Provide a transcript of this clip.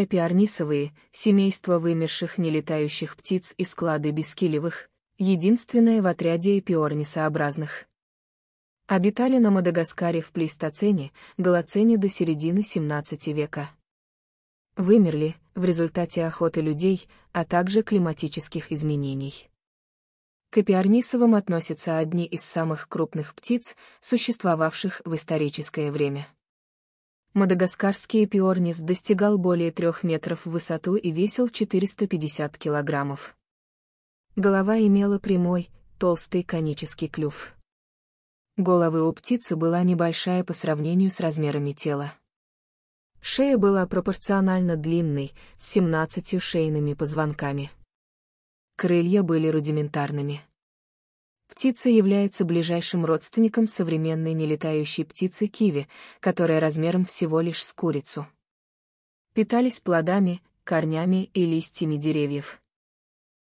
Эпиарнисовые, семейство вымерших нелетающих птиц и склады бескилевых, единственное в отряде эпиорнисообразных. Обитали на Мадагаскаре в Плейстоцене, Голоцене до середины XVII века. Вымерли в результате охоты людей, а также климатических изменений. К эпиарнисовым относятся одни из самых крупных птиц, существовавших в историческое время. Мадагаскарский пиорнис достигал более трех метров в высоту и весил 450 килограммов. Голова имела прямой, толстый конический клюв. Головы у птицы была небольшая по сравнению с размерами тела. Шея была пропорционально длинной, с 17 шейными позвонками. Крылья были рудиментарными. Птица является ближайшим родственником современной нелетающей птицы киви, которая размером всего лишь с курицу. Питались плодами, корнями и листьями деревьев.